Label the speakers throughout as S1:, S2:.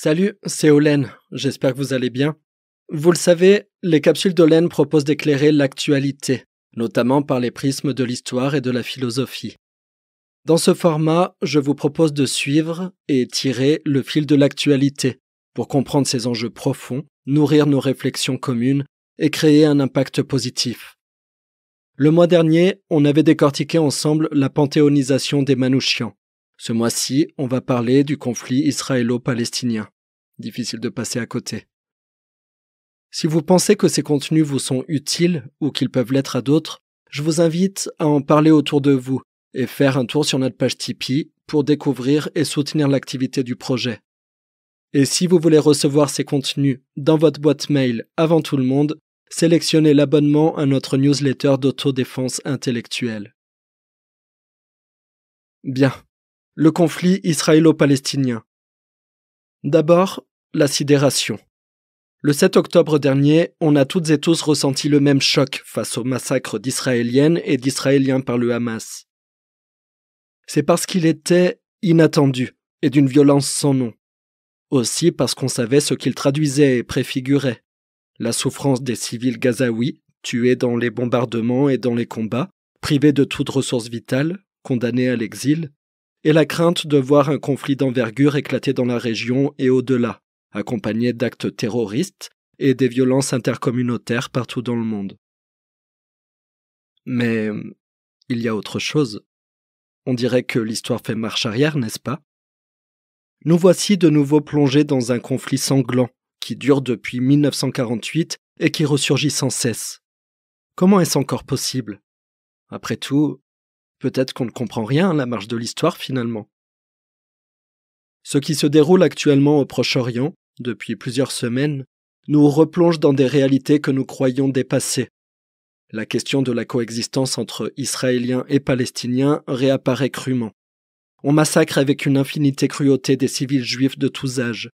S1: Salut, c'est Olen, j'espère que vous allez bien. Vous le savez, les capsules d'Olen proposent d'éclairer l'actualité, notamment par les prismes de l'histoire et de la philosophie. Dans ce format, je vous propose de suivre et tirer le fil de l'actualité pour comprendre ses enjeux profonds, nourrir nos réflexions communes et créer un impact positif. Le mois dernier, on avait décortiqué ensemble la panthéonisation des Manouchians, ce mois-ci, on va parler du conflit israélo-palestinien. Difficile de passer à côté. Si vous pensez que ces contenus vous sont utiles ou qu'ils peuvent l'être à d'autres, je vous invite à en parler autour de vous et faire un tour sur notre page Tipeee pour découvrir et soutenir l'activité du projet. Et si vous voulez recevoir ces contenus dans votre boîte mail avant tout le monde, sélectionnez l'abonnement à notre newsletter d'autodéfense intellectuelle. Bien, le conflit israélo-palestinien. D'abord, la sidération. Le 7 octobre dernier, on a toutes et tous ressenti le même choc face au massacre d'Israéliennes et d'Israéliens par le Hamas. C'est parce qu'il était inattendu et d'une violence sans nom. Aussi parce qu'on savait ce qu'il traduisait et préfigurait. La souffrance des civils gazaouis, tués dans les bombardements et dans les combats, privés de toute ressource vitale, condamnés à l'exil, et la crainte de voir un conflit d'envergure éclater dans la région et au-delà, accompagné d'actes terroristes et des violences intercommunautaires partout dans le monde. Mais hmm, il y a autre chose. On dirait que l'histoire fait marche arrière, n'est-ce pas Nous voici de nouveau plongés dans un conflit sanglant qui dure depuis 1948 et qui ressurgit sans cesse. Comment est-ce encore possible Après tout, Peut-être qu'on ne comprend rien à la marche de l'histoire finalement. Ce qui se déroule actuellement au Proche-Orient, depuis plusieurs semaines, nous replonge dans des réalités que nous croyons dépassées. La question de la coexistence entre Israéliens et Palestiniens réapparaît crûment. On massacre avec une infinité cruauté des civils juifs de tous âges.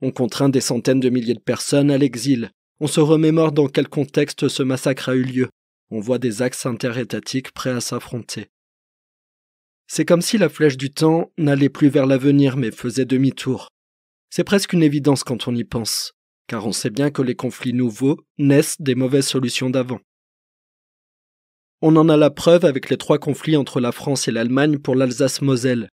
S1: On contraint des centaines de milliers de personnes à l'exil. On se remémore dans quel contexte ce massacre a eu lieu. On voit des axes interétatiques prêts à s'affronter. C'est comme si la flèche du temps n'allait plus vers l'avenir mais faisait demi-tour. C'est presque une évidence quand on y pense, car on sait bien que les conflits nouveaux naissent des mauvaises solutions d'avant. On en a la preuve avec les trois conflits entre la France et l'Allemagne pour l'Alsace-Moselle,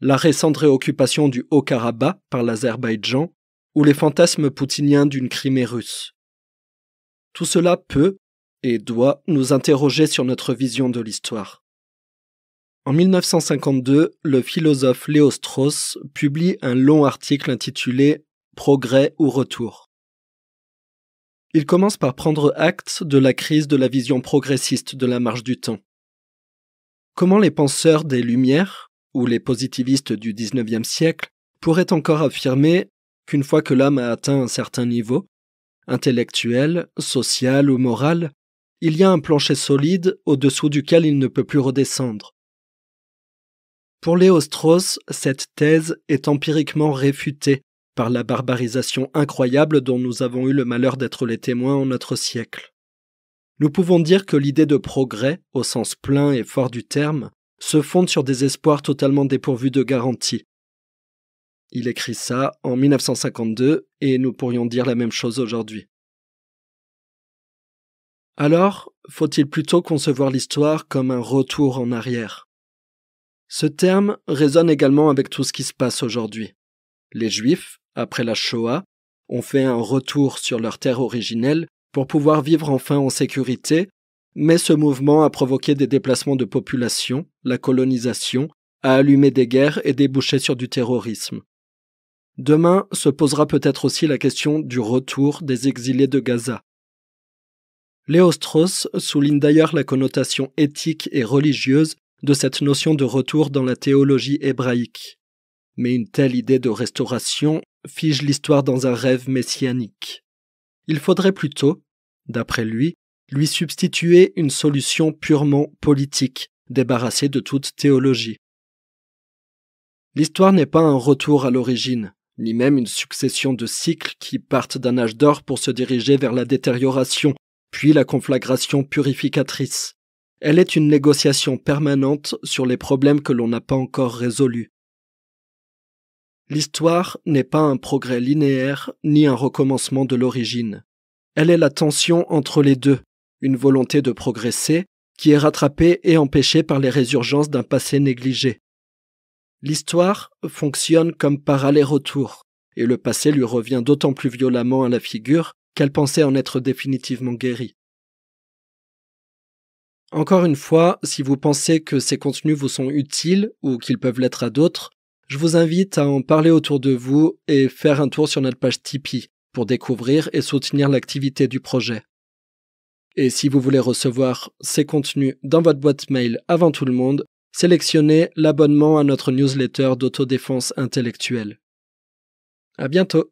S1: la récente réoccupation du Haut-Karabakh par l'Azerbaïdjan, ou les fantasmes poutiniens d'une Crimée russe. Tout cela peut et doit nous interroger sur notre vision de l'histoire. En 1952, le philosophe Léo Strauss publie un long article intitulé Progrès ou retour. Il commence par prendre acte de la crise de la vision progressiste de la marche du temps. Comment les penseurs des Lumières, ou les positivistes du XIXe siècle, pourraient encore affirmer qu'une fois que l'âme a atteint un certain niveau, intellectuel, social ou moral, il y a un plancher solide au-dessous duquel il ne peut plus redescendre, pour Léo Strauss, cette thèse est empiriquement réfutée par la barbarisation incroyable dont nous avons eu le malheur d'être les témoins en notre siècle. Nous pouvons dire que l'idée de progrès, au sens plein et fort du terme, se fonde sur des espoirs totalement dépourvus de garantie. Il écrit ça en 1952 et nous pourrions dire la même chose aujourd'hui. Alors, faut-il plutôt concevoir l'histoire comme un retour en arrière ce terme résonne également avec tout ce qui se passe aujourd'hui. Les Juifs, après la Shoah, ont fait un retour sur leur terre originelle pour pouvoir vivre enfin en sécurité, mais ce mouvement a provoqué des déplacements de population, la colonisation, a allumé des guerres et débouché sur du terrorisme. Demain se posera peut-être aussi la question du retour des exilés de Gaza. Léo Strauss souligne d'ailleurs la connotation éthique et religieuse de cette notion de retour dans la théologie hébraïque. Mais une telle idée de restauration fige l'histoire dans un rêve messianique. Il faudrait plutôt, d'après lui, lui substituer une solution purement politique, débarrassée de toute théologie. L'histoire n'est pas un retour à l'origine, ni même une succession de cycles qui partent d'un âge d'or pour se diriger vers la détérioration, puis la conflagration purificatrice. Elle est une négociation permanente sur les problèmes que l'on n'a pas encore résolus. L'histoire n'est pas un progrès linéaire ni un recommencement de l'origine. Elle est la tension entre les deux, une volonté de progresser qui est rattrapée et empêchée par les résurgences d'un passé négligé. L'histoire fonctionne comme par aller-retour, et le passé lui revient d'autant plus violemment à la figure qu'elle pensait en être définitivement guérie. Encore une fois, si vous pensez que ces contenus vous sont utiles ou qu'ils peuvent l'être à d'autres, je vous invite à en parler autour de vous et faire un tour sur notre page Tipeee pour découvrir et soutenir l'activité du projet. Et si vous voulez recevoir ces contenus dans votre boîte mail avant tout le monde, sélectionnez l'abonnement à notre newsletter d'autodéfense intellectuelle. À bientôt!